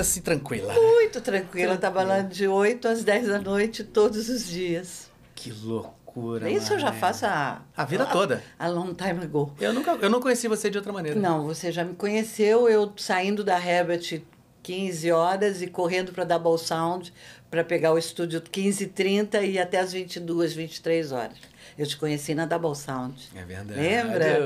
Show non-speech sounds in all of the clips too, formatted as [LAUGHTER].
assim tranquila. Né? Muito tranquila, tranquila. trabalhando de 8 às 10 da noite todos os dias. Que loucura. Isso eu já faço a, a vida a, toda. A long time ago. Eu nunca eu não conheci você de outra maneira. Não, você já me conheceu eu saindo da Herbert 15 horas e correndo para Double Sound para pegar o estúdio 15 30 e até as 22, 23 horas. Eu te conheci na Double Sound. É verdade. Lembra?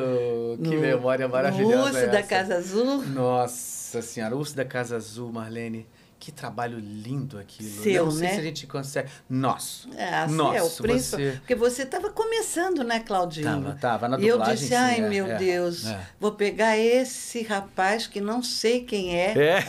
que no, memória maravilhosa. O Urso da Casa Azul. Nossa Senhora, o Urso da Casa Azul, Marlene que trabalho lindo aquilo. Né? Seu, não sei né? se a gente consegue. Nosso. É, assim, é Nosso, seu, você... Porque você estava começando, né, Claudinho? Tava, tava na dublagem. E eu disse, ai, é, meu é, Deus, é. vou pegar esse rapaz que não sei quem é. É.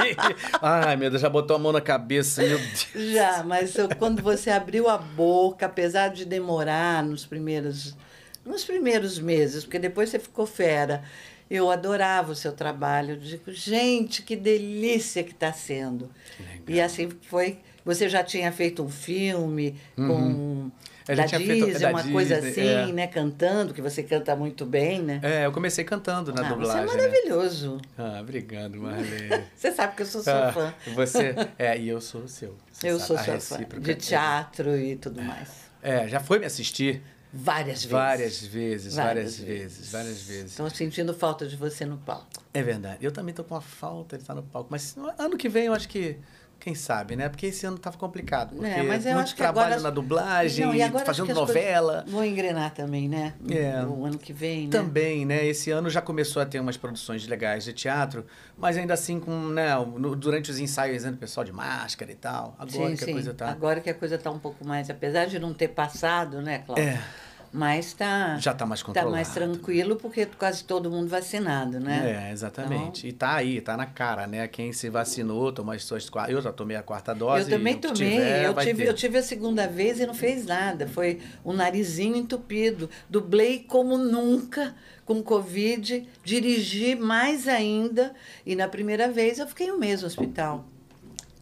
[LAUGHS] ai, meu Deus, já botou a mão na cabeça, meu Deus. Já, mas eu, quando você abriu a boca, apesar de demorar nos primeiros nos primeiros meses, porque depois você ficou fera. Eu adorava o seu trabalho. Eu digo, gente, que delícia que está sendo. Legal. E assim foi. Você já tinha feito um filme uhum. com da Disney, feito, da uma Disney, coisa é. assim, é. né? Cantando, que você canta muito bem, né? É, eu comecei cantando na ah, dublagem. Você é né? maravilhoso. Né? Ah, obrigado, Marlene. [LAUGHS] você sabe que eu sou sua ah, fã. Você, é, e eu sou seu. eu sabe, sou ah, sua é fã. De é. teatro e tudo mais. É, já foi me assistir Várias vezes. Várias vezes, várias, várias vezes. vezes, várias vezes. Estão assim, sentindo falta de você no palco. É verdade. Eu também estou com a falta de estar no palco, mas ano que vem eu acho que quem sabe, né? Porque esse ano estava complicado. É, porque é, mas eu acho que trabalho agora... na dublagem, Não, e agora fazendo novela. vou engrenar também, né? É. O ano que vem, né? Também, né? Esse ano já começou a ter umas produções legais de teatro, mas ainda assim, com, né, durante os ensaios, né, o pessoal de máscara e tal. Agora sim, que sim. a coisa tá. Agora que a coisa tá um pouco mais, apesar de não ter passado, né, Cláudia? É mas tá, já está tá mais controlado. Está né? mais tranquilo porque quase todo mundo vacinado, né? É, então exatamente. Então... E tá aí, tá na cara, né? Quem se vacinou, tomou as suas Eu já tomei a quarta dose. Eu também tomei. Tiver, eu, tive, eu tive a segunda vez e não fez nada. Foi o um narizinho entupido. Dublei como nunca com Covid, dirigi mais ainda. E na primeira vez eu fiquei um mês no hospital.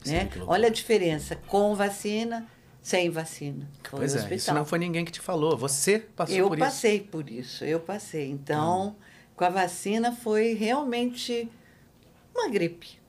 Né? Olha a diferença com vacina sem vacina. Foi pois é, isso não foi ninguém que te falou, você passou eu por isso. Eu passei por isso, eu passei. Então, hum. com a vacina foi realmente uma gripe.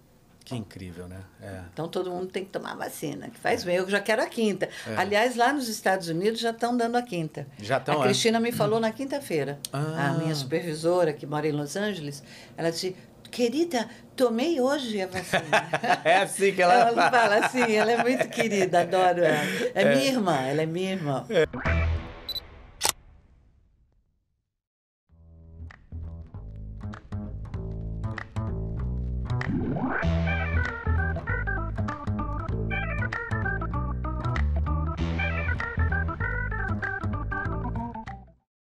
Que incrível, né? É. Então todo mundo tem que tomar vacina, que faz é. bem. Eu já quero a quinta. É. Aliás, lá nos Estados Unidos já estão dando a quinta. Já estão. A é? Cristina me hum. falou na quinta-feira. Ah. A minha supervisora, que mora em Los Angeles, ela disse: querida, tomei hoje a vacina. [LAUGHS] é assim que ela, ela fala. Ela fala assim, ela é muito querida, adoro ela. É, é, minha irmã, ela é minha irmã. É.